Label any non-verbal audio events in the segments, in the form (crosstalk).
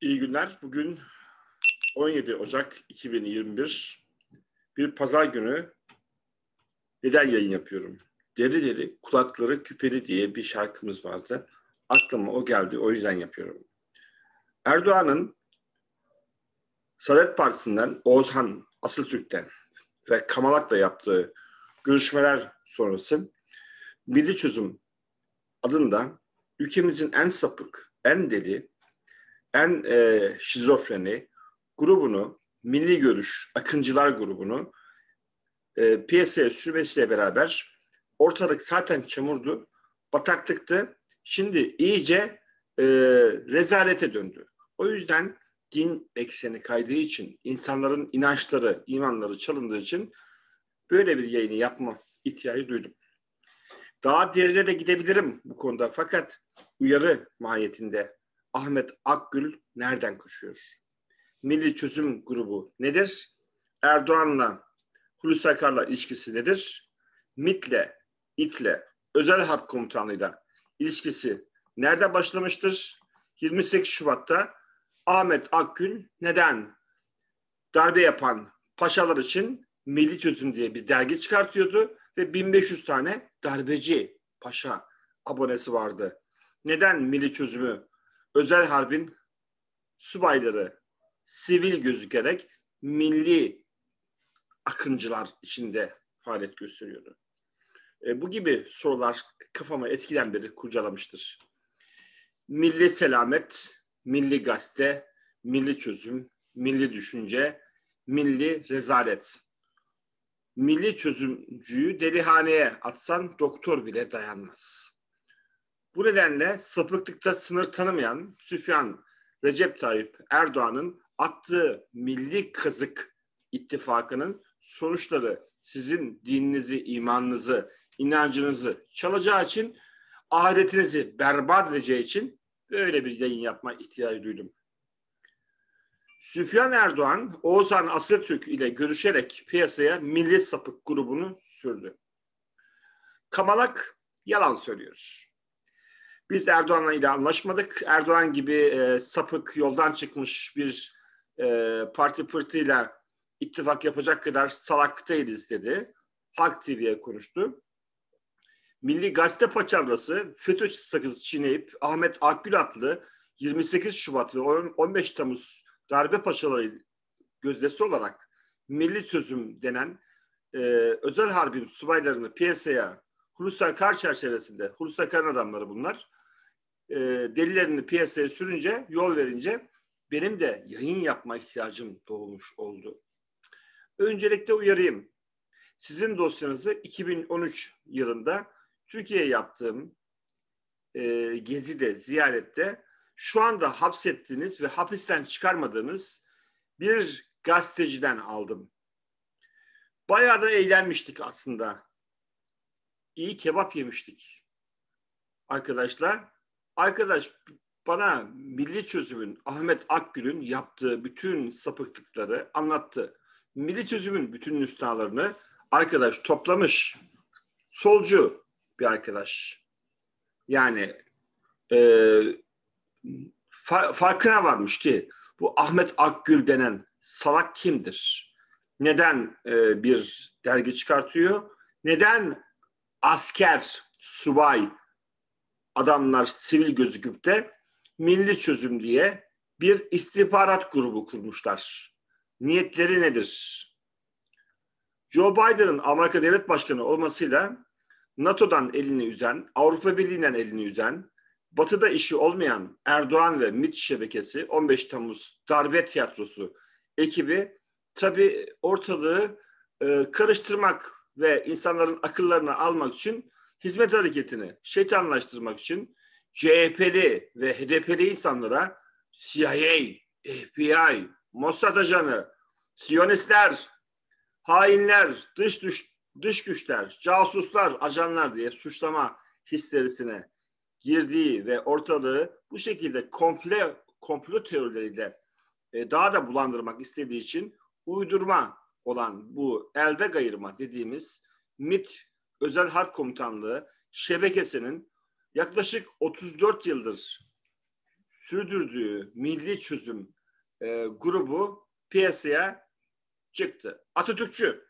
İyi günler. Bugün 17 Ocak 2021 bir pazar günü neden yayın yapıyorum? Deri deri kulakları küpeli diye bir şarkımız vardı. Aklıma o geldi o yüzden yapıyorum. Erdoğan'ın Saadet Partisi'nden Oğuzhan Asıltürk'ten ve Kamalak'la yaptığı görüşmeler sonrası Milli Çözüm adında ülkemizin en sapık, en deli en e, şizofreni grubunu, milli görüş, akıncılar grubunu e, piyasaya sürmesiyle beraber ortalık zaten çamurdu, bataklıktı. Şimdi iyice e, rezalete döndü. O yüzden din ekseni kaydığı için, insanların inançları, imanları çalındığı için böyle bir yayını yapma ihtiyacı duydum. Daha derine de gidebilirim bu konuda fakat uyarı mahiyetinde Ahmet Akgül nereden koşuyor? Milli Çözüm Grubu nedir? Erdoğan'la Hulusi Akar'la ilişkisi nedir? MIT'le, İT'le, Özel Harp Komutanlığı'yla ilişkisi nerede başlamıştır? 28 Şubat'ta Ahmet Akgül neden darbe yapan paşalar için Milli Çözüm diye bir dergi çıkartıyordu ve 1500 tane darbeci paşa abonesi vardı. Neden Milli Çözüm'ü özel harbin subayları sivil gözükerek milli akıncılar içinde faaliyet gösteriyordu. E, bu gibi sorular kafama eskiden beri kurcalamıştır. Milli Selamet, Milli Gazete, Milli Çözüm, Milli Düşünce, Milli Rezalet. Milli çözümcüyü delihaneye atsan doktor bile dayanmaz.'' Bu nedenle sapıklıkta sınır tanımayan Süfyan Recep Tayyip Erdoğan'ın attığı milli kazık ittifakının sonuçları sizin dininizi, imanınızı, inancınızı çalacağı için ahiretinizi berbat edeceği için böyle bir yayın yapma ihtiyacı duydum. Süfyan Erdoğan, Oğuzhan Asatürk ile görüşerek piyasaya Milli Sapık grubunu sürdü. Kamalak yalan söylüyoruz. Biz Erdoğan'la ile anlaşmadık. Erdoğan gibi e, sapık, yoldan çıkmış bir e, parti pırtıyla ittifak yapacak kadar salak değiliz dedi. Halk TV'ye konuştu. Milli Gazete Paçavrası FETÖ Sakız çiğneyip Ahmet Akgül adlı 28 Şubat ve 15 Temmuz darbe paçaları gözdesi olarak Milli Sözüm denen e, özel harbin subaylarını piyasaya Hulusi Akar çerçevesinde, Hulusi Akar'ın adamları bunlar, e, delilerini piyasaya sürünce, yol verince benim de yayın yapma ihtiyacım doğmuş oldu. Öncelikle uyarayım. Sizin dosyanızı 2013 yılında Türkiye'ye yaptığım e, gezide, ziyarette şu anda hapsettiğiniz ve hapisten çıkarmadığınız bir gazeteciden aldım. Bayağı da eğlenmiştik aslında. İyi kebap yemiştik. Arkadaşlar Arkadaş bana milli çözümün Ahmet Akgül'ün yaptığı bütün sapıklıkları anlattı. Milli çözümün bütün müstahlarını arkadaş toplamış. Solcu bir arkadaş. Yani e, fa- farkına varmış ki bu Ahmet Akgül denen salak kimdir? Neden e, bir dergi çıkartıyor? Neden asker, subay, adamlar sivil gözüküp de milli çözüm diye bir istihbarat grubu kurmuşlar. Niyetleri nedir? Joe Biden'ın Amerika Devlet Başkanı olmasıyla NATO'dan elini üzen, Avrupa Birliği'nden elini üzen, Batı'da işi olmayan Erdoğan ve MİT şebekesi 15 Temmuz darbe tiyatrosu ekibi tabi ortalığı e, karıştırmak ve insanların akıllarını almak için hizmet hareketini şeytanlaştırmak için CHP'li ve HDP'li insanlara CIA, FBI, Mossad ajanı, Siyonistler, hainler, dış, düş, dış güçler, casuslar, ajanlar diye suçlama histerisine girdiği ve ortalığı bu şekilde komple komplo teorileriyle e, daha da bulandırmak istediği için uydurma olan bu elde gayırma dediğimiz mit Özel Harp Komutanlığı şebekesinin yaklaşık 34 yıldır sürdürdüğü milli çözüm e, grubu piyasaya çıktı. Atatürkçü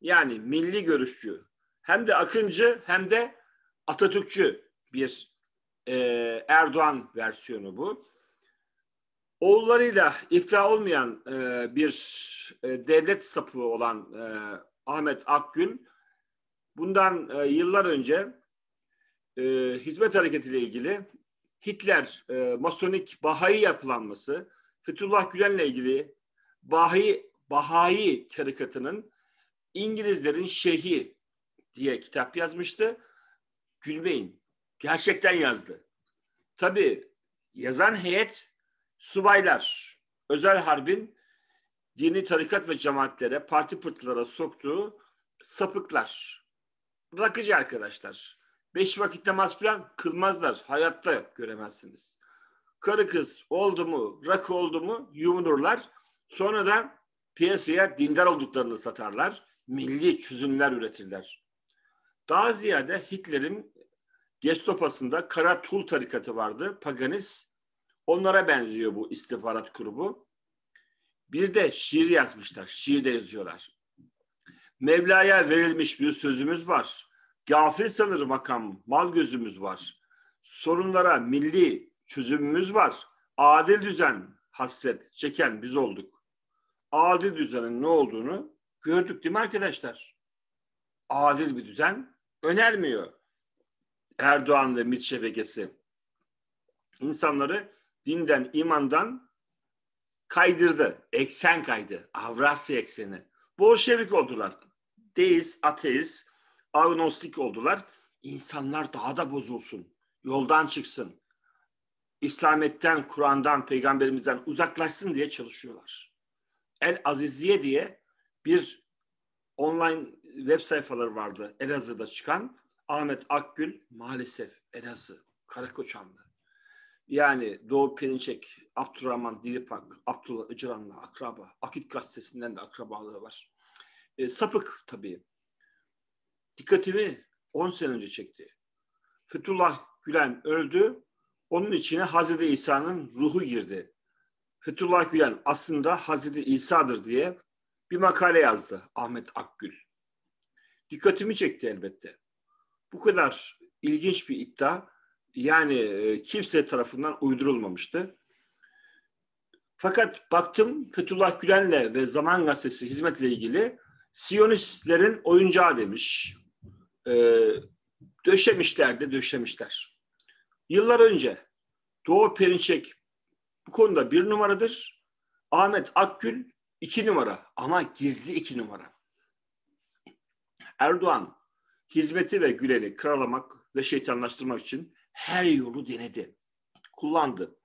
yani milli görüşçü hem de akıncı hem de Atatürkçü bir e, Erdoğan versiyonu bu. Oğullarıyla ifra olmayan e, bir e, devlet sapı olan e, Ahmet Akgün bundan e, yıllar önce e, hizmet hareketiyle ilgili Hitler, e, Masonik Bahai yapılanması, Fethullah Gülen'le ilgili Bahai, Bahai tarikatının İngilizlerin şeyhi diye kitap yazmıştı. Gülmeyin. Gerçekten yazdı. Tabi yazan heyet subaylar. Özel harbin dini tarikat ve cemaatlere, parti pırtılara soktuğu sapıklar rakıcı arkadaşlar. Beş vakit namaz falan kılmazlar. Hayatta göremezsiniz. Karı kız oldu mu, rakı oldu mu yumulurlar. Sonra da piyasaya dindar olduklarını satarlar. Milli çözümler üretirler. Daha ziyade Hitler'in Gestopasında Kara Tul tarikatı vardı. Paganist. Onlara benziyor bu istihbarat grubu. Bir de şiir yazmışlar. Şiir de yazıyorlar. Mevla'ya verilmiş bir sözümüz var. Gafil sanır makam, mal gözümüz var. Sorunlara milli çözümümüz var. Adil düzen hasret çeken biz olduk. Adil düzenin ne olduğunu gördük değil mi arkadaşlar? Adil bir düzen önermiyor. Erdoğan ve MİT şebekesi. İnsanları dinden, imandan kaydırdı. Eksen kaydı. Avrasya ekseni. Bolşevik oldular deist, ateist, agnostik oldular. İnsanlar daha da bozulsun, yoldan çıksın. İslamiyet'ten, Kur'an'dan, peygamberimizden uzaklaşsın diye çalışıyorlar. El Aziziye diye bir online web sayfaları vardı Elazığ'da çıkan. Ahmet Akgül maalesef Elazığ, Karakoçanlı. Yani Doğu Perinçek, Abdurrahman Dilipak, Abdullah Öcalan'la akraba, Akit gazetesinden de akrabalığı var. E, sapık tabii. Dikkatimi 10 sene önce çekti. Fethullah Gülen öldü. Onun içine Hazreti İsa'nın ruhu girdi. Fethullah Gülen aslında Hazreti İsa'dır diye bir makale yazdı Ahmet Akgül. Dikkatimi çekti elbette. Bu kadar ilginç bir iddia yani e, kimse tarafından uydurulmamıştı. Fakat baktım Fethullah Gülen'le ve Zaman Gazetesi hizmetle ilgili Siyonistlerin oyuncağı demiş. E, döşemişler de döşemişler. Yıllar önce Doğu Perinçek bu konuda bir numaradır. Ahmet Akgül iki numara ama gizli iki numara. Erdoğan hizmeti ve Gülen'i kralamak ve şeytanlaştırmak için her yolu denedi. Kullandı.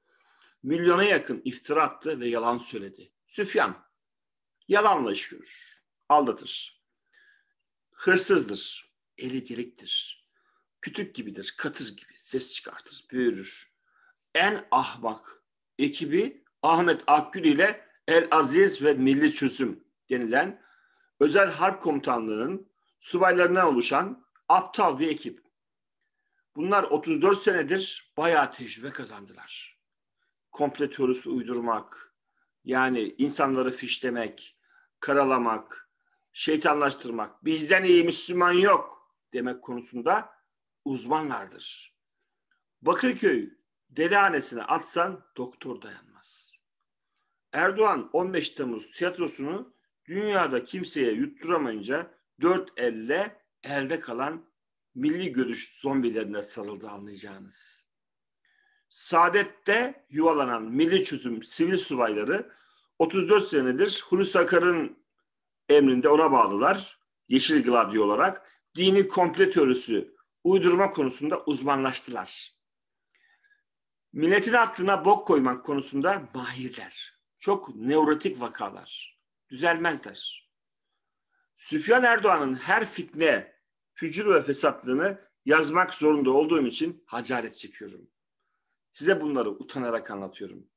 Milyona yakın iftira attı ve yalan söyledi. Süfyan yalanlaşıyor aldatır. Hırsızdır, eli diriktir, kütük gibidir, katır gibi ses çıkartır, büyürür. En ahmak ekibi Ahmet Akgül ile El Aziz ve Milli Çözüm denilen özel harp komutanlığının subaylarına oluşan aptal bir ekip. Bunlar 34 senedir bayağı tecrübe kazandılar. Komple teorisi uydurmak, yani insanları fişlemek, karalamak, şeytanlaştırmak, bizden iyi Müslüman yok demek konusunda uzmanlardır. Bakırköy delihanesine atsan doktor dayanmaz. Erdoğan 15 Temmuz tiyatrosunu dünyada kimseye yutturamayınca dört elle elde kalan milli görüş zombilerine sarıldı anlayacağınız. Saadet'te yuvalanan milli çözüm sivil subayları 34 senedir Hulusi Akar'ın emrinde ona bağlılar. Yeşil Gladio olarak dini komple teorisi uydurma konusunda uzmanlaştılar. Milletin aklına bok koymak konusunda mahirler. Çok nevrotik vakalar. Düzelmezler. Süfyan Erdoğan'ın her fikne hücür ve fesatlığını yazmak zorunda olduğum için hacaret çekiyorum. Size bunları utanarak anlatıyorum.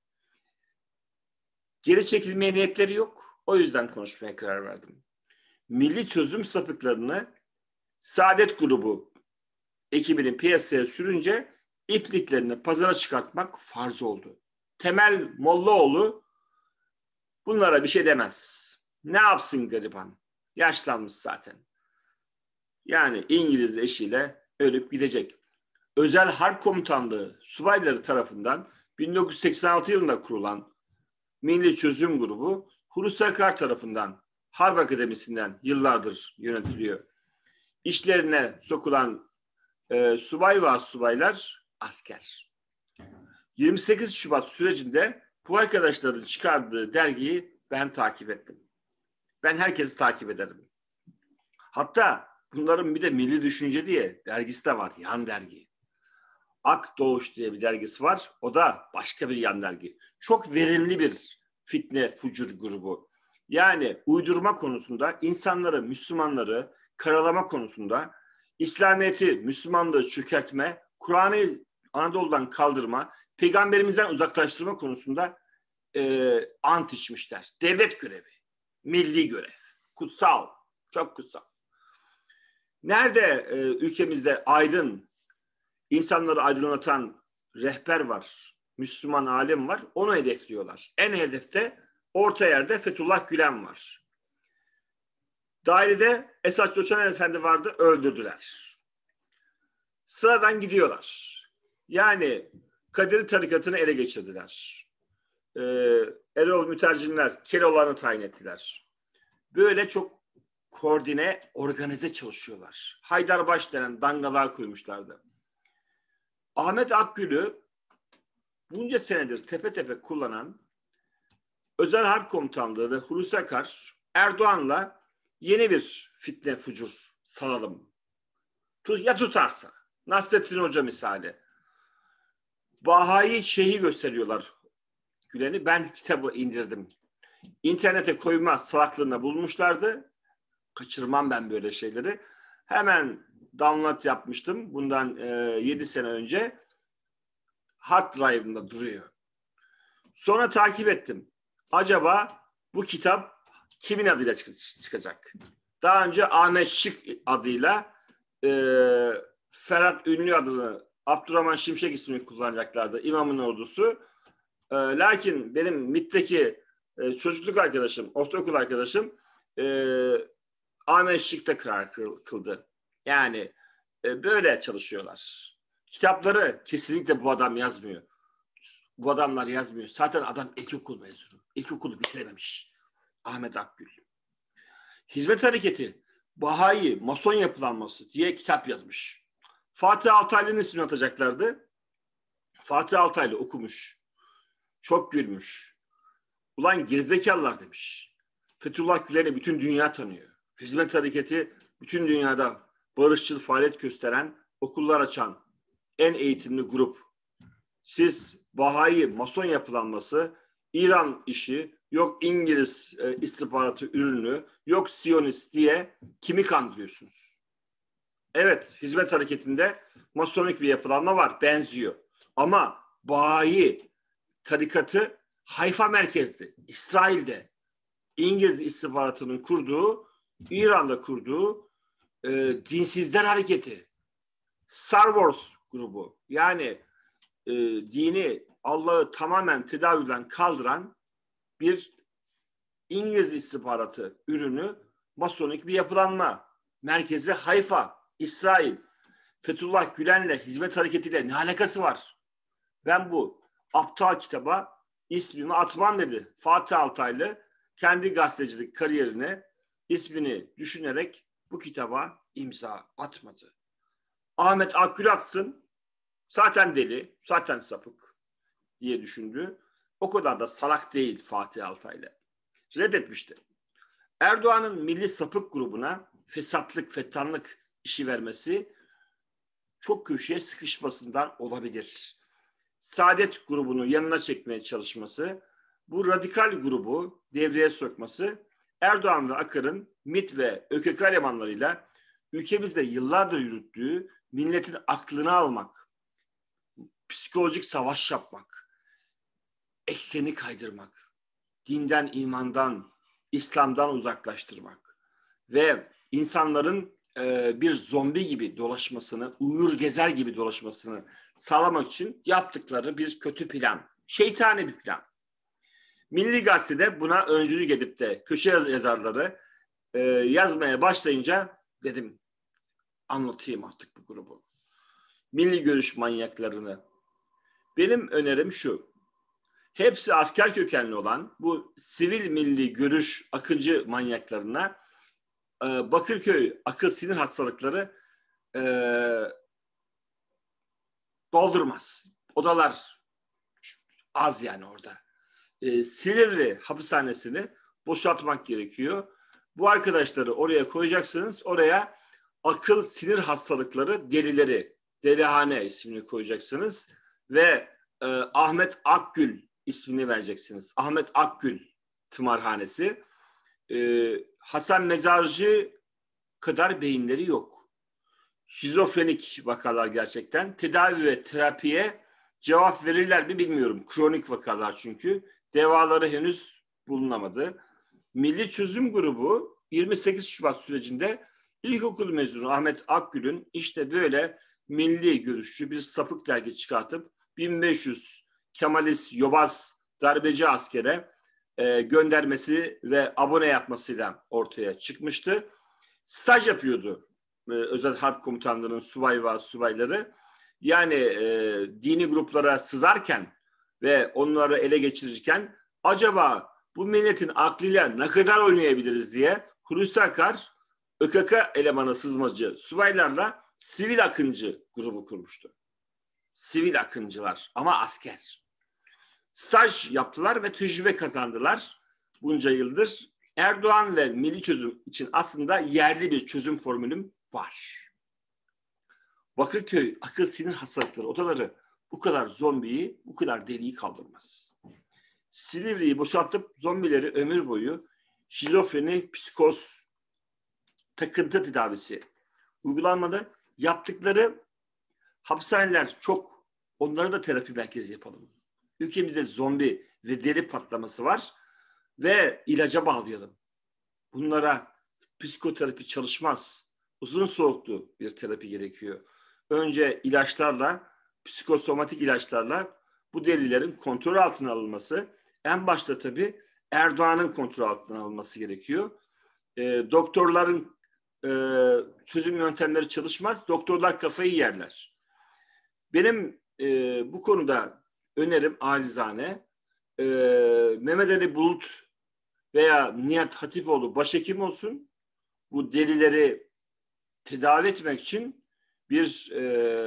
Geri çekilmeye niyetleri yok o yüzden konuşmaya karar verdim. Milli çözüm sapıklarını Saadet Grubu ekibinin piyasaya sürünce ipliklerini pazara çıkartmak farz oldu. Temel Mollaoğlu bunlara bir şey demez. Ne yapsın gariban? Yaşlanmış zaten. Yani İngiliz eşiyle ölüp gidecek. Özel Harp Komutanlığı subayları tarafından 1986 yılında kurulan Milli Çözüm Grubu Hulusi Akar tarafından Harp Akademisi'nden yıllardır yönetiliyor. İşlerine sokulan e, subay ve subaylar asker. 28 Şubat sürecinde bu arkadaşların çıkardığı dergiyi ben takip ettim. Ben herkesi takip ederim. Hatta bunların bir de Milli Düşünce diye dergisi de var, yan dergi. Ak Doğuş diye bir dergisi var. O da başka bir yan dergi. Çok verimli bir fitne, fucur grubu. Yani uydurma konusunda insanları, Müslümanları karalama konusunda İslamiyet'i, Müslümanlığı çökertme, Kur'an'ı Anadolu'dan kaldırma, peygamberimizden uzaklaştırma konusunda e, ant içmişler. Devlet görevi, milli görev, kutsal, çok kutsal. Nerede e, ülkemizde aydın, insanları aydınlatan rehber var, Müslüman alim var. Onu hedefliyorlar. En hedefte orta yerde Fethullah Gülen var. Dairede Esat Göçen Efendi vardı. Öldürdüler. Sıradan gidiyorlar. Yani Kadir tarikatını ele geçirdiler. Ee, Erol mütercimler kelolarını tayin ettiler. Böyle çok koordine, organize çalışıyorlar. Haydarbaş denen dangalar kurmuşlardı. Ahmet Akgül'ü bunca senedir tepe tepe kullanan özel harp komutanlığı ve Hulusi Akar Erdoğan'la yeni bir fitne fucur salalım. Ya tutarsa. Nasrettin Hoca misali. Bahayi şeyhi gösteriyorlar Gülen'i. Ben kitabı indirdim. İnternete koyma salaklığına bulmuşlardı. Kaçırmam ben böyle şeyleri. Hemen download yapmıştım bundan e, 7 sene önce hard drive'ımda duruyor. Sonra takip ettim. Acaba bu kitap kimin adıyla çık- çıkacak? Daha önce Ahmet Şık adıyla e, Ferhat Ünlü adını Abdurrahman Şimşek ismini kullanacaklardı İmamın Ordusu. E, lakin benim MIT'teki e, çocukluk arkadaşım, ortaokul arkadaşım e, Ahmet Şık'ta karar kıldı. Yani e, böyle çalışıyorlar. Kitapları kesinlikle bu adam yazmıyor. Bu adamlar yazmıyor. Zaten adam iki okul mezunu. İki okulu bitirememiş. Ahmet Akgül. Hizmet Hareketi, Bahayi, Mason Yapılanması diye kitap yazmış. Fatih Altaylı'nın ismini atacaklardı. Fatih Altaylı okumuş. Çok gülmüş. Ulan gerizekalılar demiş. Fethullah Gülen'i bütün dünya tanıyor. Hizmet Hareketi bütün dünyada barışçıl faaliyet gösteren, okullar açan, en eğitimli grup. Siz Bahayi, Mason yapılanması, İran işi, yok İngiliz e, istihbaratı ürünü, yok Siyonist diye kimi kandırıyorsunuz? Evet, hizmet hareketinde masonik bir yapılanma var, benziyor. Ama Bahayi tarikatı Hayfa merkezli, İsrail'de İngiliz istihbaratının kurduğu, İran'da kurduğu e, dinsizler hareketi. Star Wars grubu yani e, dini Allah'ı tamamen tedavülden kaldıran bir İngiliz istihbaratı ürünü masonik bir yapılanma. Merkezi Hayfa, İsrail, Fethullah Gülen'le hizmet hareketiyle ne alakası var? Ben bu aptal kitaba ismimi atmam dedi. Fatih Altaylı kendi gazetecilik kariyerine ismini düşünerek bu kitaba imza atmadı. Ahmet Akgül atsın. Zaten deli, zaten sapık diye düşündü. O kadar da salak değil Fatih Altaylı. Reddetmişti. Erdoğan'ın milli sapık grubuna fesatlık, fettanlık işi vermesi çok köşeye sıkışmasından olabilir. Saadet grubunu yanına çekmeye çalışması, bu radikal grubu devreye sokması Erdoğan ve Akar'ın MIT ve ÖKK elemanlarıyla ülkemizde yıllardır yürüttüğü milletin aklını almak, psikolojik savaş yapmak, ekseni kaydırmak, dinden, imandan, İslam'dan uzaklaştırmak ve insanların e, bir zombi gibi dolaşmasını, uyur gezer gibi dolaşmasını sağlamak için yaptıkları bir kötü plan. Şeytani bir plan. Milli Gazete'de buna öncülük edip de köşe yazarları e, yazmaya başlayınca dedim anlatayım artık bu grubu. Milli görüş manyaklarını. Benim önerim şu. Hepsi asker kökenli olan bu sivil milli görüş akıncı manyaklarına e, Bakırköy akıl sinir hastalıkları e, doldurmaz. Odalar az yani orada. E, Silivri hapishanesini boşaltmak gerekiyor. Bu arkadaşları oraya koyacaksınız. Oraya akıl sinir hastalıkları delileri, delihane ismini koyacaksınız ve e, Ahmet Akgül ismini vereceksiniz. Ahmet Akgül tımarhanesi. E, Hasan Mezarcı kadar beyinleri yok. Şizofrenik vakalar gerçekten. Tedavi ve terapiye cevap verirler mi bilmiyorum. Kronik vakalar çünkü. Devaları henüz bulunamadı. Milli Çözüm Grubu 28 Şubat sürecinde İlkokul mezunu Ahmet Akgül'ün işte böyle milli görüşçü bir sapık dergi çıkartıp 1500 Kemalist Yobaz darbeci askere e, göndermesi ve abone yapmasıyla ortaya çıkmıştı. Staj yapıyordu e, özel harp komutanlarının subay ve subayları. Yani e, dini gruplara sızarken ve onları ele geçirirken acaba bu milletin aklıyla ne kadar oynayabiliriz diye Hulusi Akar ÖKK elemanı sızmacı subaylarla sivil akıncı grubu kurmuştu. Sivil akıncılar ama asker. Staj yaptılar ve tecrübe kazandılar bunca yıldır. Erdoğan ve milli çözüm için aslında yerli bir çözüm formülüm var. Bakırköy akıl sinir hastalıkları odaları bu kadar zombiyi, bu kadar deliği kaldırmaz. Silivri'yi boşaltıp zombileri ömür boyu şizofreni, psikoz, takıntı tedavisi uygulanmadı. Yaptıkları hapishaneler çok. Onlara da terapi merkezi yapalım. Ülkemizde zombi ve deri patlaması var ve ilaca bağlayalım. Bunlara psikoterapi çalışmaz. Uzun soluklu bir terapi gerekiyor. Önce ilaçlarla, psikosomatik ilaçlarla bu delilerin kontrol altına alınması, en başta tabii Erdoğan'ın kontrol altına alınması gerekiyor. E, doktorların e, çözüm yöntemleri çalışmaz. Doktorlar kafayı yerler. Benim e, bu konuda önerim acizane e, Mehmet Ali Bulut veya Nihat Hatipoğlu başhekim olsun. Bu delileri tedavi etmek için bir e,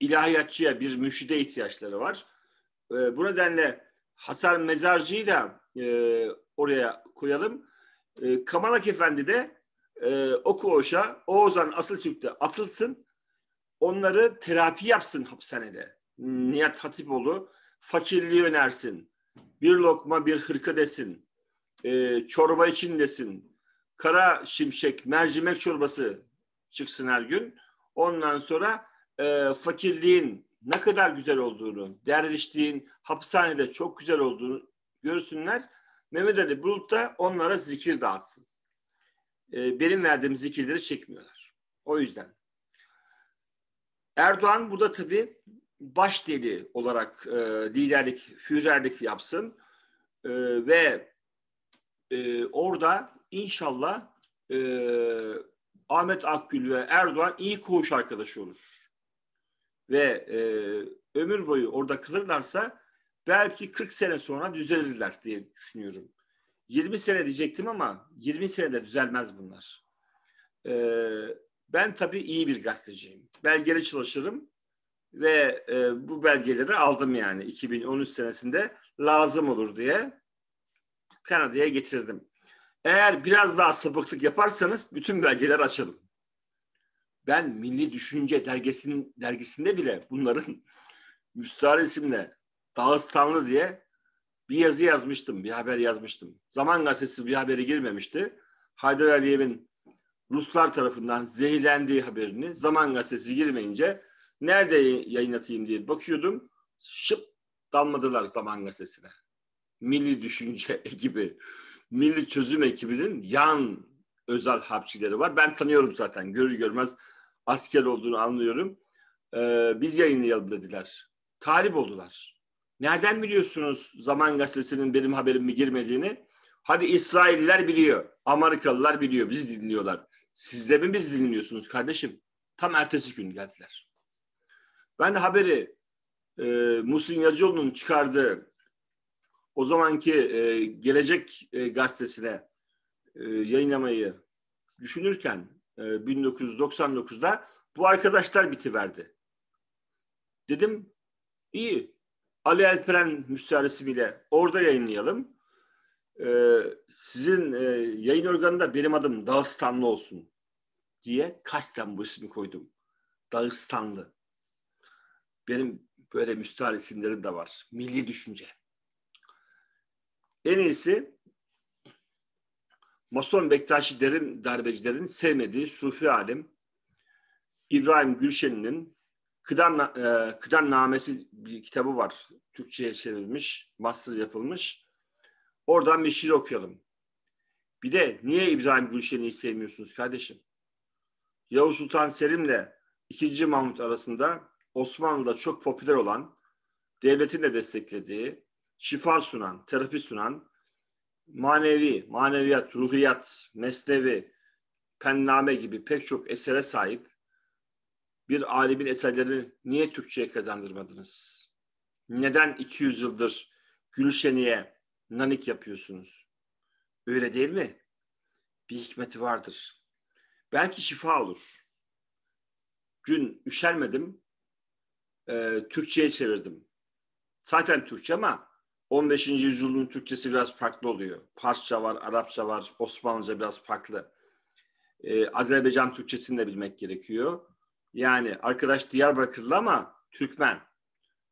ilahiyatçıya, bir müşide ihtiyaçları var. E, bu nedenle Hasan Mezarcı'yı da e, oraya koyalım. E, ee, Kamanak Efendi de e, Oku Oşa, Oğuzhan Asıltürk de atılsın. Onları terapi yapsın hapishanede. Nihat Hatipoğlu fakirliği önersin. Bir lokma bir hırka desin. E, çorba için desin. Kara şimşek, mercimek çorbası çıksın her gün. Ondan sonra e, fakirliğin ne kadar güzel olduğunu, dervişliğin hapishanede çok güzel olduğunu görsünler Mehmet Ali Bulut da onlara zikir dağıtsın. Ee, benim verdiğim zikirleri çekmiyorlar. O yüzden. Erdoğan burada tabii baş deli olarak e, liderlik, füzerlik yapsın e, ve e, orada inşallah Ahmet Akgül ve Erdoğan iyi koğuş arkadaşı olur. Ve ömür boyu orada kalırlarsa belki 40 sene sonra düzelirler diye düşünüyorum. 20 sene diyecektim ama 20 senede düzelmez bunlar. Ee, ben tabii iyi bir gazeteciyim. Belgeli çalışırım ve e, bu belgeleri aldım yani 2013 senesinde lazım olur diye Kanada'ya getirdim. Eğer biraz daha sapıklık yaparsanız bütün belgeler açalım. Ben Milli Düşünce dergisinin dergisinde bile bunların (laughs) müstahar isimle Dağıstanlı diye bir yazı yazmıştım, bir haber yazmıştım. Zaman gazetesi bir haberi girmemişti. Haydar Aliyev'in Ruslar tarafından zehirlendiği haberini Zaman gazetesi girmeyince nerede yayınlatayım diye bakıyordum. Şıp dalmadılar Zaman gazetesine. Milli düşünce (laughs) ekibi, milli çözüm ekibinin yan özel hapçileri var. Ben tanıyorum zaten görür görmez asker olduğunu anlıyorum. Ee, biz yayınlayalım dediler. Talip oldular. Nereden biliyorsunuz Zaman Gazetesi'nin benim haberimi girmediğini? Hadi İsrailler biliyor, Amerikalılar biliyor, biz dinliyorlar. Siz de mi biz dinliyorsunuz kardeşim? Tam ertesi gün geldiler. Ben haberi e, Muhsin Yazıcıoğlu'nun çıkardığı o zamanki e, Gelecek e, gazetesine e, yayınlamayı düşünürken e, 1999'da bu arkadaşlar bitiverdi. Dedim iyi Ali Elperen müstaharesi bile orada yayınlayalım. Ee, sizin e, yayın organında benim adım Dağıstanlı olsun diye kasten bu ismi koydum. Dağıstanlı. Benim böyle müstahar isimlerim de var. Milli düşünce. En iyisi Mason Bektaşi derin darbecilerin sevmediği Sufi alim İbrahim Gülşen'in Kıdan e, Kıdem Namesi bir kitabı var. Türkçe'ye çevrilmiş, master yapılmış. Oradan bir şiir okuyalım. Bir de niye İbrahim Gülşen'i sevmiyorsunuz kardeşim? Yavuz Sultan Selim'le 2. Mahmut arasında Osmanlı'da çok popüler olan, devletin de desteklediği, şifa sunan, terapi sunan manevi, maneviyat, ruhiyat, mesnevi, penname gibi pek çok esere sahip bir alimin eserlerini niye Türkçe'ye kazandırmadınız? Neden 200 yıldır Gülşeni'ye nanik yapıyorsunuz? Öyle değil mi? Bir hikmeti vardır. Belki şifa olur. Dün üşermedim, e, Türkçe'ye çevirdim. Zaten Türkçe ama 15. yüzyılın Türkçesi biraz farklı oluyor. Farsça var, Arapça var, Osmanlıca biraz farklı. Ee, Azerbaycan Türkçesini de bilmek gerekiyor. Yani arkadaş Diyarbakırlı ama Türkmen.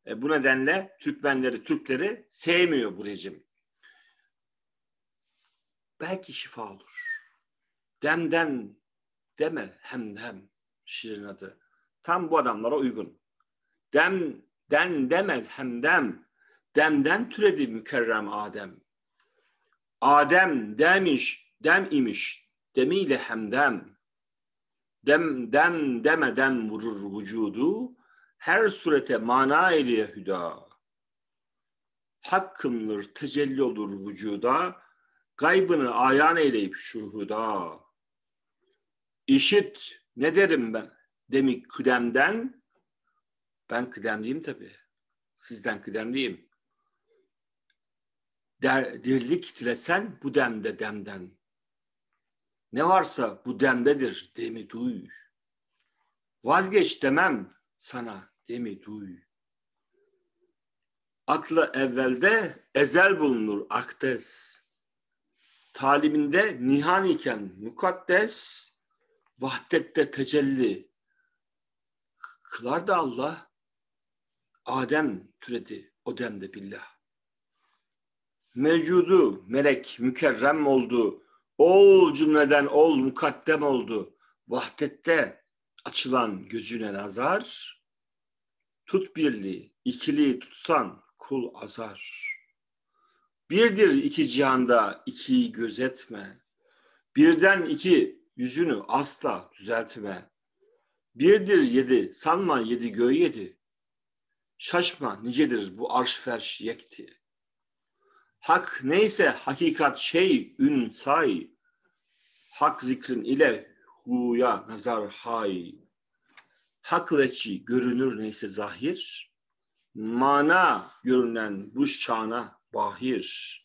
E, bu nedenle Türkmenleri, Türkleri sevmiyor bu rejim. Belki şifa olur. Demden deme hem hem şiirin adı. Tam bu adamlara uygun. Dem den demel hem dem. Demden türedi mükerrem Adem. Adem demiş, dem imiş, demiyle hem dem dem, dem demeden vurur vücudu, her surete mana ile hüda. Hakkımdır, tecelli olur vücuda, gaybını ayan eyleyip şuhuda. İşit, ne derim ben? Demi kıdemden, ben kıdemliyim tabi. Sizden kıdemliyim. Der, dirlik tilesen bu demde demden. Ne varsa bu demdedir demi duy. Vazgeç demem sana demi duy. Akla evvelde ezel bulunur akdes. Taliminde nihan iken mukaddes, vahdette tecelli kılar da Allah. Adem türedi o demde billah. Mevcudu melek mükerrem oldu ol cümleden ol mukaddem oldu. Vahdette açılan gözüne nazar, tut birliği, ikiliği tutsan kul azar. Birdir iki cihanda ikiyi gözetme. Birden iki yüzünü asla düzeltme. Birdir yedi sanma yedi göğü yedi. Şaşma nicedir bu arş ferş yekti. Hak neyse hakikat şey ün say hak zikrin ile huya nazar hay. Hak ve görünür neyse zahir. Mana görünen bu şana bahir.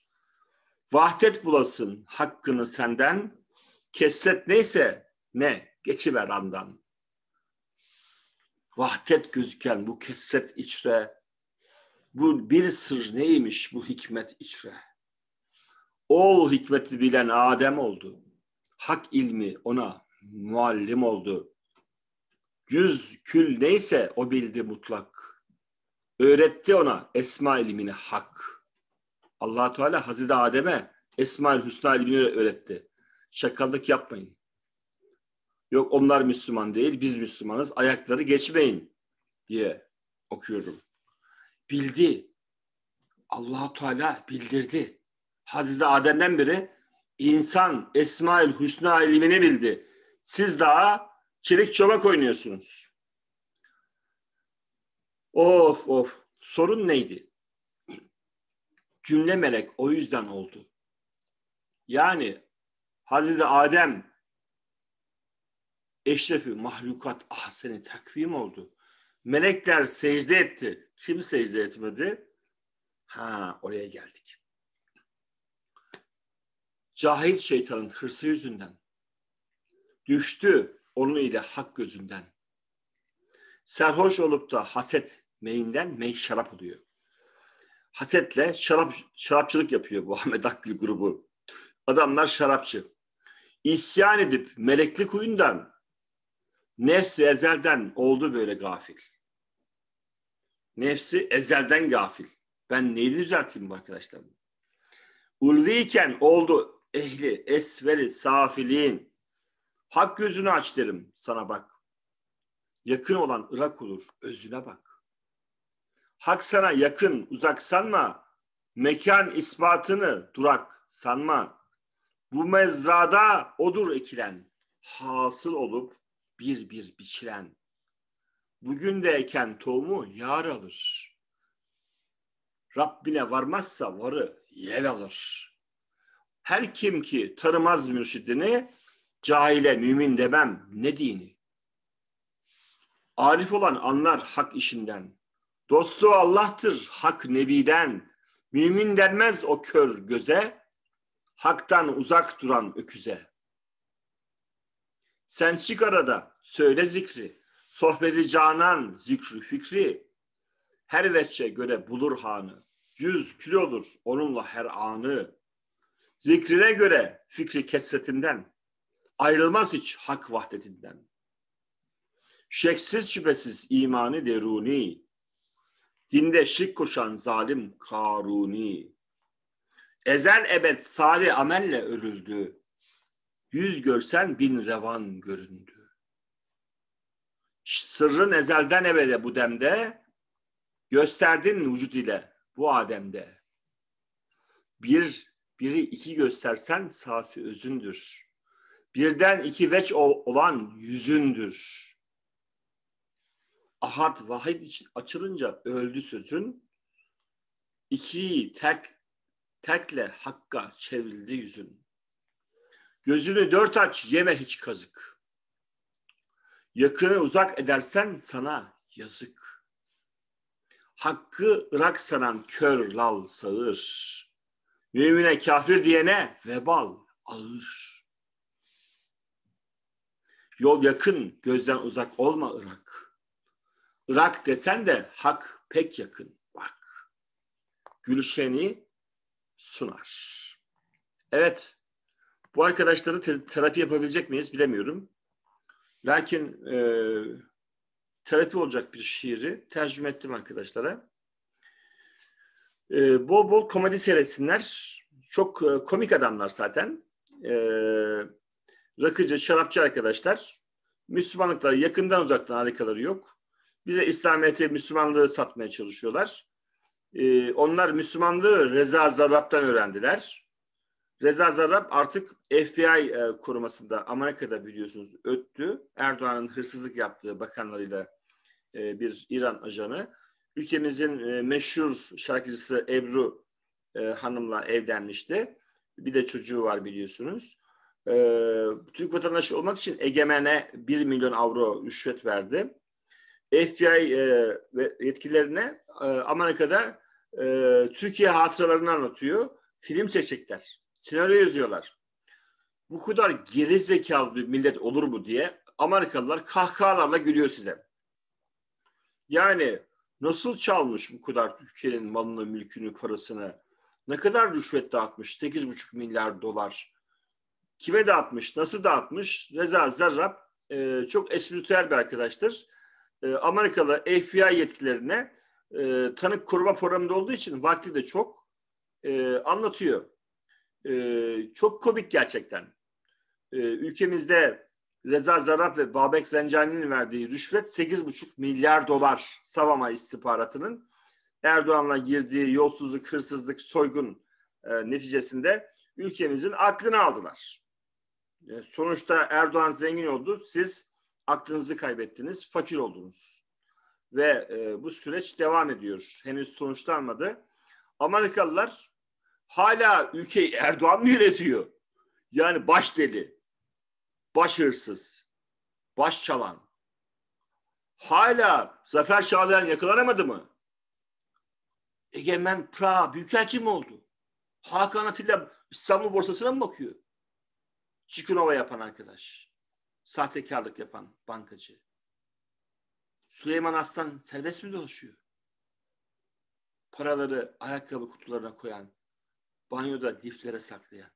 Vahdet bulasın hakkını senden. Kesret neyse ne geçiver andan. Vahdet gözüken bu kesret içre. Bu bir sır neymiş bu hikmet içre. Ol hikmeti bilen Adem oldu hak ilmi ona muallim oldu. Cüz kül neyse o bildi mutlak. Öğretti ona esma ilmini hak. allah Teala Hazreti Adem'e Esma-ül Hüsna ilmini öğretti. Şakallık yapmayın. Yok onlar Müslüman değil, biz Müslümanız. Ayakları geçmeyin diye okuyorum. Bildi. allah Teala bildirdi. Hazreti Adem'den beri insan Esmaül Hüsna ilmini bildi. Siz daha çelik çobak oynuyorsunuz. Of of. Sorun neydi? Cümle melek o yüzden oldu. Yani Hazreti Adem eşrefi mahlukat ahseni takvim oldu. Melekler secde etti. Kim secde etmedi? Ha oraya geldik. Cahil şeytanın hırsı yüzünden. Düştü onun ile hak gözünden. Serhoş olup da haset meyinden mey şarap oluyor. Hasetle şarap şarapçılık yapıyor bu (laughs) Ahmet Akgül grubu. Adamlar şarapçı. İsyan edip meleklik kuyundan nefsi ezelden oldu böyle gafil. Nefsi ezelden gafil. Ben neyi düzelteyim bu arkadaşlar? Ulviyken oldu ehli esveri safiliğin Hak gözünü aç derim sana bak. Yakın olan Irak olur. Özüne bak. Hak sana yakın, uzak sanma. Mekan ispatını durak sanma. Bu mezrada odur ekilen. Hasıl olup bir bir biçilen. Bugün de eken tohumu yar alır. Rabbine varmazsa varı yel alır her kim ki tanımaz mürşidini cahile mümin demem ne dini. Arif olan anlar hak işinden. Dostu Allah'tır hak nebiden. Mümin denmez o kör göze. Hak'tan uzak duran öküze. Sen çık arada söyle zikri. Sohbeti canan zikri fikri. Her veçe göre bulur hanı. Yüz kül onunla her anı zikrine göre fikri kesretinden, ayrılmaz hiç hak vahdetinden. Şeksiz şüphesiz imanı deruni, dinde şirk koşan zalim karuni. Ezel ebed sari amelle örüldü, yüz görsen bin revan göründü. Sırrın ezelden ebede bu demde, gösterdin vücut ile bu ademde. Bir biri iki göstersen safi özündür. Birden iki veç olan yüzündür. Ahad vahid için açılınca öldü sözün. İki tek tekle hakka çevrildi yüzün. Gözünü dört aç yeme hiç kazık. Yakını uzak edersen sana yazık. Hakkı ırak sanan kör lal sağır Mümine kafir diyene vebal ağır. Yol yakın, gözden uzak olma Irak. Irak desen de hak pek yakın. Bak. Gülşen'i sunar. Evet. Bu arkadaşları te- terapi yapabilecek miyiz bilemiyorum. Lakin e, terapi olacak bir şiiri tercüme ettim arkadaşlara. E, bol bol komedi seyretsinler. Çok e, komik adamlar zaten. E, rakıcı, şarapçı arkadaşlar. Müslümanlıkla yakından uzaktan harikaları yok. Bize İslamiyet'i, Müslümanlığı satmaya çalışıyorlar. E, onlar Müslümanlığı Reza Zarrab'dan öğrendiler. Reza Zarrab artık FBI e, korumasında Amerika'da biliyorsunuz öttü. Erdoğan'ın hırsızlık yaptığı bakanlarıyla e, bir İran ajanı Ülkemizin e, meşhur şarkıcısı Ebru e, Hanım'la evlenmişti. Bir de çocuğu var biliyorsunuz. E, Türk vatandaşı olmak için Egemen'e 1 milyon avro rüşvet verdi. FBI ve yetkililerine Amerika'da Türkiye hatıralarını anlatıyor. Film çekecekler. Senaryo yazıyorlar. Bu kadar geri zekalı bir millet olur mu diye Amerikalılar kahkahalarla gülüyor size. Yani Nasıl çalmış bu kadar ülkenin malını, mülkünü, parasını? Ne kadar rüşvet dağıtmış? 8,5 milyar dolar. Kime dağıtmış? Nasıl dağıtmış? Reza Zarrab e, çok espritüel bir arkadaştır. E, Amerikalı FBI yetkililerine e, tanık koruma programında olduğu için vakti de çok e, anlatıyor. E, çok komik gerçekten. E, ülkemizde Reza Zaraf ve Babek Zencani'nin verdiği rüşvet 8,5 milyar dolar Savama istihbaratının Erdoğan'la girdiği yolsuzluk, hırsızlık, soygun e, neticesinde ülkemizin aklını aldılar. E, sonuçta Erdoğan zengin oldu, siz aklınızı kaybettiniz, fakir oldunuz. Ve e, bu süreç devam ediyor. Henüz sonuçlanmadı. Amerikalılar hala ülkeyi Erdoğan mı yönetiyor? Yani baş deli baş hırsız, baş çalan. Hala Zafer Çağlayan yakalanamadı mı? Egemen Pra büyükelçi mi oldu? Hakan Atilla İstanbul borsasına mı bakıyor? Çikunova yapan arkadaş. Sahtekarlık yapan bankacı. Süleyman Aslan serbest mi dolaşıyor? Paraları ayakkabı kutularına koyan, banyoda liflere saklayan.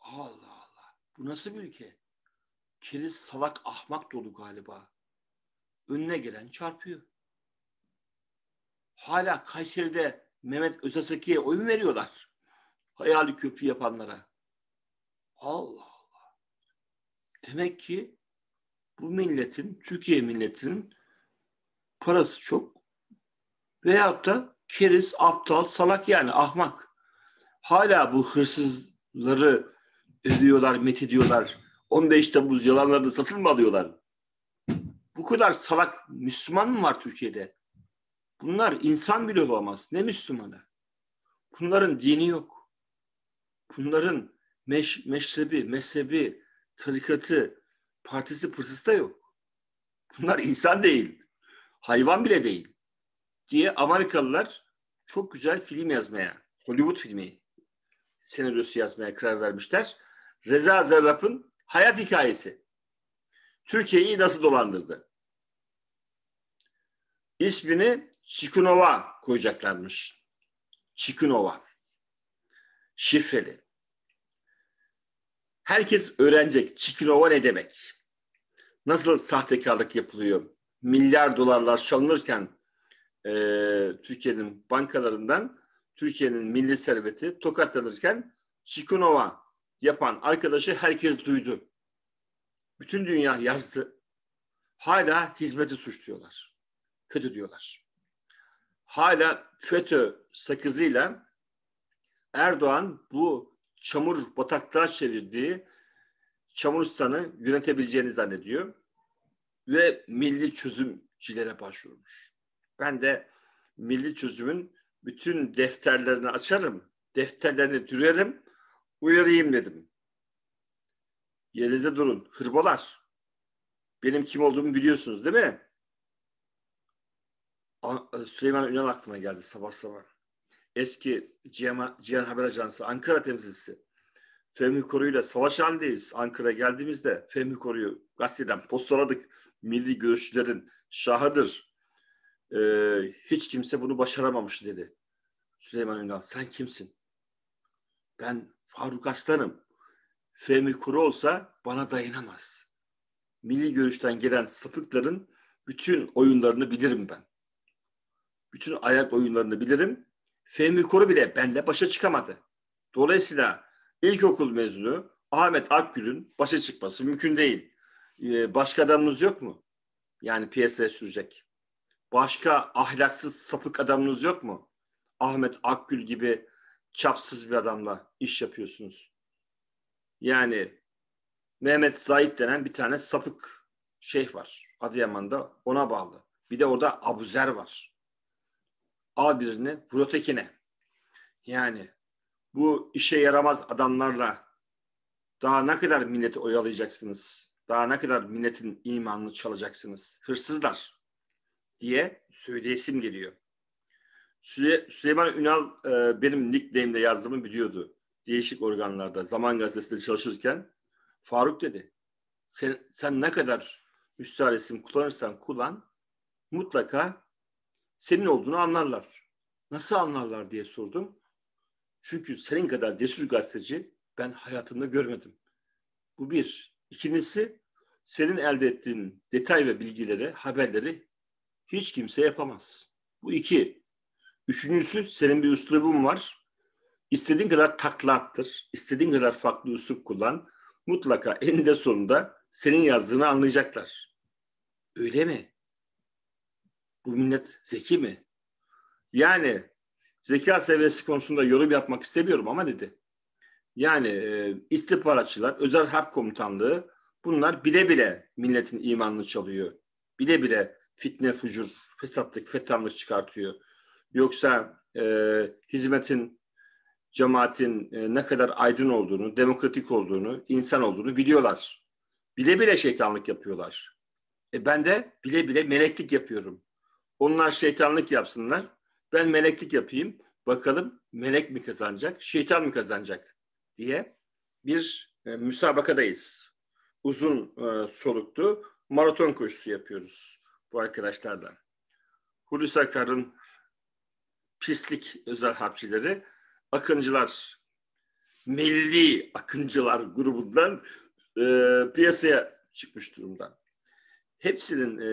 Allah bu nasıl bir ülke? Kilis salak ahmak dolu galiba. Önüne gelen çarpıyor. Hala Kayseri'de Mehmet Özasaki'ye oyun veriyorlar. Hayali köprü yapanlara. Allah Allah. Demek ki bu milletin, Türkiye milletinin parası çok. Veyahut da keriz, aptal, salak yani ahmak. Hala bu hırsızları övüyorlar, methediyorlar. 15 Temmuz yalanlarını satın mı alıyorlar? Bu kadar salak Müslüman mı var Türkiye'de? Bunlar insan bile olamaz. Ne Müslümanı? Bunların dini yok. Bunların meş, meşrebi, mezhebi, tarikatı, partisi, pırsısı da yok. Bunlar insan değil. Hayvan bile değil. Diye Amerikalılar çok güzel film yazmaya, Hollywood filmi senaryosu yazmaya karar vermişler. Reza Zarrab'ın hayat hikayesi. Türkiye'yi nasıl dolandırdı? İsmini Çikunova koyacaklarmış. Çikunova. Şifreli. Herkes öğrenecek Çikunova ne demek? Nasıl sahtekarlık yapılıyor? Milyar dolarlar çalınırken e, Türkiye'nin bankalarından Türkiye'nin milli serveti tokatlanırken Çikunova yapan arkadaşı herkes duydu. Bütün dünya yazdı. Hala hizmeti suçluyorlar. FETÖ diyorlar. Hala FETÖ sakızıyla Erdoğan bu çamur bataklığa çevirdiği Çamuristan'ı yönetebileceğini zannediyor. Ve milli çözümcilere başvurmuş. Ben de milli çözümün bütün defterlerini açarım, defterlerini dürerim uyarayım dedim. Yerinde durun, hırbalar. Benim kim olduğumu biliyorsunuz değil mi? E, Süleyman Ünal aklıma geldi sabah sabah. Eski Cihan Haber Ajansı Ankara temsilcisi. Fehmi Koru'yla savaş halindeyiz. Ankara geldiğimizde Fehmi Koru'yu gazeteden postaladık. Milli görüşçülerin şahıdır. Ee, hiç kimse bunu başaramamış dedi. Süleyman Ünal sen kimsin? Ben Faruk Aslanım, Fehmi Kuru olsa bana dayanamaz. Milli görüşten gelen sapıkların bütün oyunlarını bilirim ben. Bütün ayak oyunlarını bilirim. Fehmi Kuru bile benle başa çıkamadı. Dolayısıyla ilkokul mezunu Ahmet Akgül'ün başa çıkması mümkün değil. Ee, başka adamınız yok mu? Yani piyasaya sürecek. Başka ahlaksız sapık adamınız yok mu? Ahmet Akgül gibi çapsız bir adamla iş yapıyorsunuz. Yani Mehmet Zahit denen bir tane sapık şeyh var. Adıyaman'da ona bağlı. Bir de orada Abuzer var. Al birini, protekine. Yani bu işe yaramaz adamlarla daha ne kadar milleti oyalayacaksınız? Daha ne kadar milletin imanını çalacaksınız? Hırsızlar diye söyleyesim geliyor. Süley Süleyman Ünal e, benim nickname'de yazdığımı biliyordu. Değişik organlarda, Zaman Gazetesi'nde çalışırken. Faruk dedi, sen, sen ne kadar müstahar isim kullanırsan kullan, mutlaka senin olduğunu anlarlar. Nasıl anlarlar diye sordum. Çünkü senin kadar cesur gazeteci ben hayatımda görmedim. Bu bir. İkincisi senin elde ettiğin detay ve bilgileri, haberleri hiç kimse yapamaz. Bu iki. Üçüncüsü senin bir üslubun var. İstediğin kadar takla attır. istediğin kadar farklı üslup kullan. Mutlaka eninde sonunda senin yazdığını anlayacaklar. Öyle mi? Bu millet zeki mi? Yani zeka seviyesi konusunda yorum yapmak istemiyorum ama dedi. Yani e, istihbaratçılar, özel harp komutanlığı bunlar bile bile milletin imanını çalıyor. Bile bile fitne, fucur, fesatlık, fetanlık çıkartıyor Yoksa e, hizmetin, cemaatin e, ne kadar aydın olduğunu, demokratik olduğunu, insan olduğunu biliyorlar. Bile bile şeytanlık yapıyorlar. E ben de bile bile meleklik yapıyorum. Onlar şeytanlık yapsınlar, ben meleklik yapayım. Bakalım melek mi kazanacak, şeytan mı kazanacak diye bir e, müsabakadayız. Uzun e, soluklu maraton koşusu yapıyoruz bu arkadaşlardan. Hulusi Akar'ın pislik özel harpçileri Akıncılar, Milli Akıncılar grubundan e, piyasaya çıkmış durumda. Hepsinin e,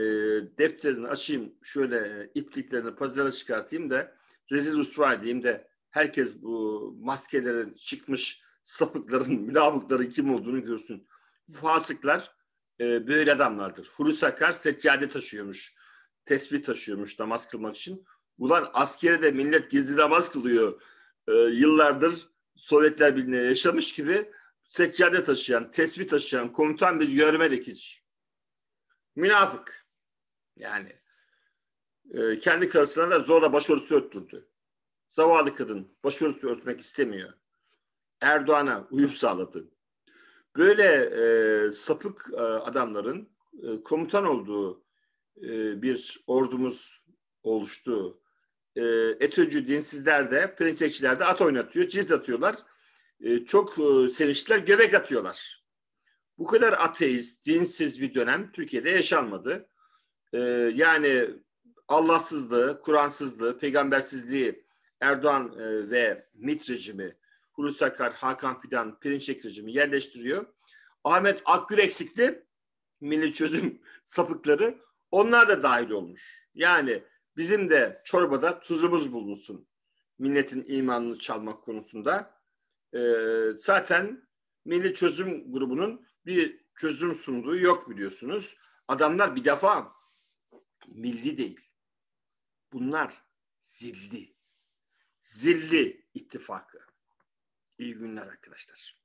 defterini açayım, şöyle e, ipliklerini pazara çıkartayım da rezil usva edeyim de herkes bu maskelerin çıkmış sapıkların, (laughs) münafıkların kim olduğunu görsün. Bu fasıklar e, böyle adamlardır. Hulusi Akar seccade taşıyormuş, tesbih taşıyormuş namaz kılmak için. Ulan de millet gizli namaz kılıyor. E, yıllardır Sovyetler Birliği'ne yaşamış gibi seccade taşıyan, tesbih taşıyan komutan biz görmedik hiç. Münafık. Yani e, kendi karısına da zorla başörtüsü örttürdü. Zavallı kadın başörtüsü örtmek istemiyor. Erdoğan'a uyum sağladı. Böyle e, sapık e, adamların e, komutan olduğu e, bir ordumuz oluştu e, etrocü dinsizlerde, printekçilerde at oynatıyor, cilt atıyorlar. E, çok e, sevinçliler, göbek atıyorlar. Bu kadar ateist, dinsiz bir dönem Türkiye'de yaşanmadı. E, yani Allahsızlığı, Kur'ansızlığı, peygambersizliği Erdoğan e, ve MİT rejimi, Hulusi Akar, Hakan Fidan, Perinçek rejimi yerleştiriyor. Ahmet Akgül eksikli, Milli Çözüm (laughs) sapıkları onlar da dahil olmuş. Yani Bizim de çorbada tuzumuz bulunsun. Milletin imanını çalmak konusunda. E, zaten Milli Çözüm Grubu'nun bir çözüm sunduğu yok biliyorsunuz. Adamlar bir defa milli değil. Bunlar zilli. Zilli ittifakı. İyi günler arkadaşlar.